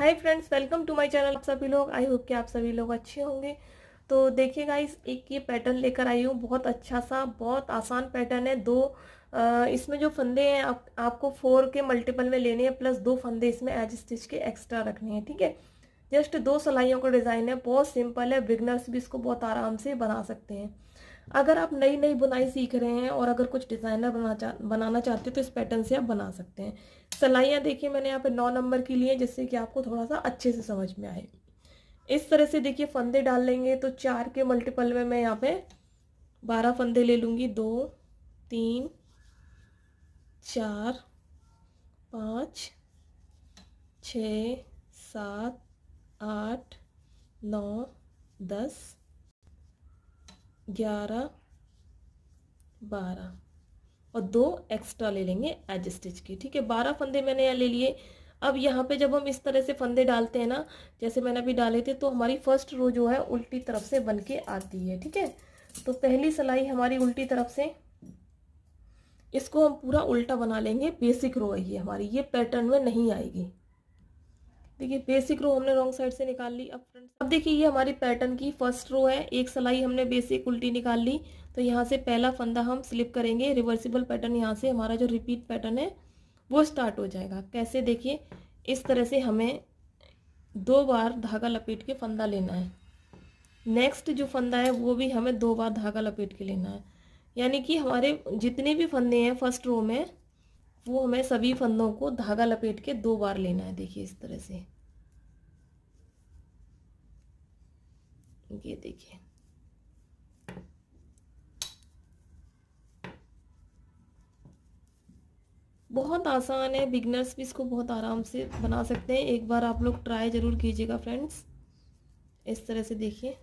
hi friends welcome to my channel आप सभी लोग आई होप कि आप सभी लोग अच्छे होंगे तो देखिए गाइस एक ये पैटर्न लेकर आई हूँ बहुत अच्छा सा बहुत आसान पैटर्न है दो आ, इसमें जो फंदे हैं आप, आपको फोर के मल्टीपल में लेने हैं प्लस दो फंदे इसमें एज स्टिच के एक्स्ट्रा रखने हैं ठीक है जस्ट दो सलाइयों का डिज़ाइन है बहुत सिंपल है बिगनर्स भी इसको बहुत आराम से बना सकते हैं अगर आप नई नई बुनाई सीख रहे हैं और अगर कुछ डिज़ाइनर बना चा, बनाना चाहते हो तो इस पैटर्न से आप बना सकते हैं सलाइयाँ देखिए मैंने यहाँ पे नौ नंबर की ली है जिससे कि आपको थोड़ा सा अच्छे से समझ में आए इस तरह से देखिए फंदे डाल लेंगे तो चार के मल्टीपल में मैं यहाँ पे बारह फंदे ले लूँगी दो तीन चार पाँच छ सात आठ नौ दस ग्यारह बारह और दो एक्स्ट्रा ले लेंगे एज स्टिच की ठीक है बारह फंदे मैंने यहाँ ले लिए अब यहाँ पे जब हम इस तरह से फंदे डालते हैं ना जैसे मैंने अभी डाले थे तो हमारी फर्स्ट रो जो है उल्टी तरफ से बन के आती है ठीक है तो पहली सिलाई हमारी उल्टी तरफ से इसको हम पूरा उल्टा बना लेंगे बेसिक रो है हमारी ये पैटर्न में नहीं आएगी देखिए बेसिक रो हमने रॉन्ग साइड से निकाल ली अब फ्रंट अब देखिए ये हमारी पैटर्न की फर्स्ट रो है एक सिलाई हमने बेसिक उल्टी निकाल ली तो यहाँ से पहला फंदा हम स्लिप करेंगे रिवर्सिबल पैटर्न यहाँ से हमारा जो रिपीट पैटर्न है वो स्टार्ट हो जाएगा कैसे देखिए इस तरह से हमें दो बार धागा लपेट के फंदा लेना है नेक्स्ट जो फंदा है वो भी हमें दो बार धागा लपेट के लेना है यानी कि हमारे जितने भी फंदे हैं फर्स्ट रो में वो हमें सभी फंदों को धागा लपेट के दो बार लेना है देखिए इस तरह से ये देखिए बहुत आसान है बिगनर्स भी इसको बहुत आराम से बना सकते हैं एक बार आप लोग ट्राई ज़रूर कीजिएगा फ्रेंड्स इस तरह से देखिए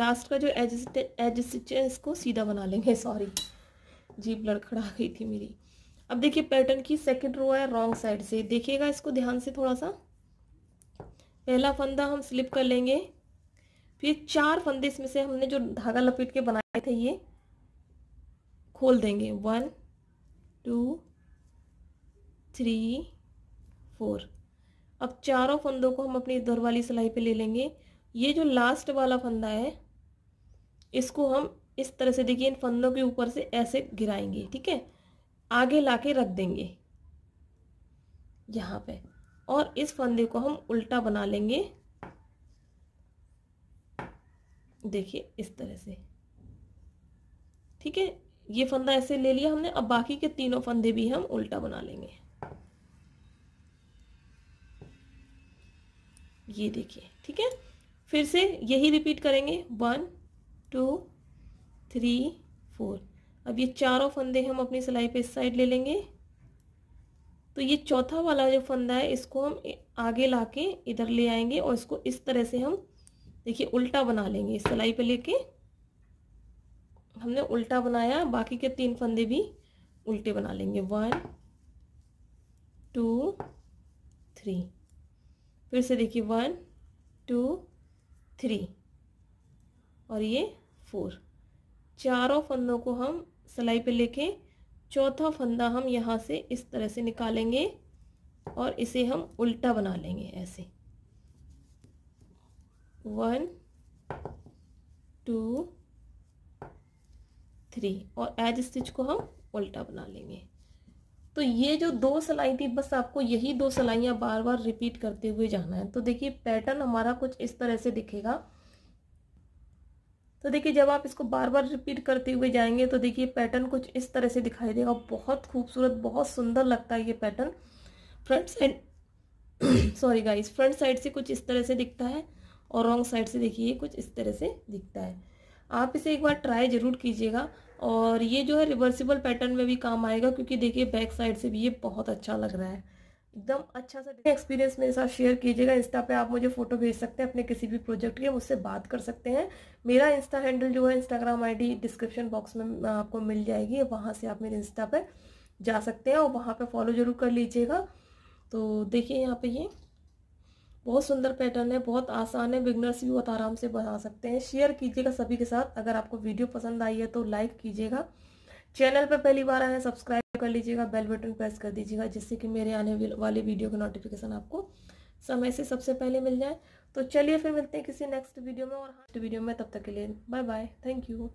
लास्ट का जो एज एज स्टिच है इसको सीधा बना लेंगे सॉरी जीप लड़खड़ा गई थी मेरी अब देखिए पैटर्न की सेकंड रो है रॉन्ग साइड से देखिएगा इसको ध्यान से थोड़ा सा पहला फंदा हम स्लिप कर लेंगे फिर चार फंदे इसमें से हमने जो धागा लपेट के बनाए थे ये खोल देंगे वन टू थ्री फोर अब चारों फंदों को हम अपनी इधर वाली सिलाई पे ले लेंगे ये जो लास्ट वाला फंदा है इसको हम इस तरह से देखिए इन फंदों के ऊपर से ऐसे गिराएंगे ठीक है आगे ला के रख देंगे यहाँ पे और इस फंदे को हम उल्टा बना लेंगे देखिए इस तरह से ठीक है ये फंदा ऐसे ले लिया हमने अब बाकी के तीनों फंदे भी हम उल्टा बना लेंगे ये देखिए ठीक है फिर से यही रिपीट करेंगे वन टू थ्री फोर अब ये चारों फंदे हम अपनी सिलाई पे इस साइड ले लेंगे तो ये चौथा वाला जो फंदा है इसको हम आगे ला के इधर ले आएंगे और इसको इस तरह से हम देखिए उल्टा बना लेंगे इस सिलाई पे लेके हमने उल्टा बनाया बाकी के तीन फंदे भी उल्टे बना लेंगे वन टू थ्री फिर से देखिए वन टू थ्री और ये फोर चारों फंदों को हम सिलाई पे लेके चौथा फंदा हम यहाँ से इस तरह से निकालेंगे और इसे हम उल्टा बना लेंगे ऐसे वन टू थ्री और एज स्टिच को हम उल्टा बना लेंगे तो ये जो दो सिलाई थी बस आपको यही दो सिलाइयाँ बार बार रिपीट करते हुए जाना है तो देखिए पैटर्न हमारा कुछ इस तरह से दिखेगा तो देखिए जब आप इसको बार बार रिपीट करते हुए जाएंगे तो देखिए पैटर्न कुछ इस तरह से दिखाई देगा बहुत खूबसूरत बहुत सुंदर लगता है ये pattern front side sorry guys front side से कुछ इस तरह से दिखता है और रॉन्ग साइड से देखिए कुछ इस तरह से दिखता है आप इसे एक बार ट्राई ज़रूर कीजिएगा और ये जो है रिवर्सिबल पैटर्न में भी काम आएगा क्योंकि देखिए बैक साइड से भी ये बहुत अच्छा लग रहा है एकदम अच्छा सा एक्सपीरियंस मेरे साथ शेयर कीजिएगा इंस्टा पे आप मुझे फ़ोटो भेज सकते हैं अपने किसी भी प्रोजेक्ट के मुझसे बात कर सकते हैं मेरा इंस्टा हैंडल जो है इंस्टाग्राम आई डिस्क्रिप्शन बॉक्स में आपको मिल जाएगी वहाँ से आप मेरे इंस्टा पर जा सकते हैं और वहाँ पर फॉलो ज़रूर कर लीजिएगा तो देखिए यहाँ पर ये बहुत सुंदर पैटर्न है बहुत आसान है बिगनर्स भी बहुत आराम से बना सकते हैं शेयर कीजिएगा सभी के साथ अगर आपको वीडियो पसंद आई है तो लाइक कीजिएगा चैनल पर पहली बार आए सब्सक्राइब कर लीजिएगा बेल बटन प्रेस कर दीजिएगा जिससे कि मेरे आने वाले वीडियो का नोटिफिकेशन आपको समय से सबसे पहले मिल जाए तो चलिए फिर मिलते हैं किसी नेक्स्ट वीडियो में और हाँ वीडियो में तब तक के लिए बाय बाय थैंक यू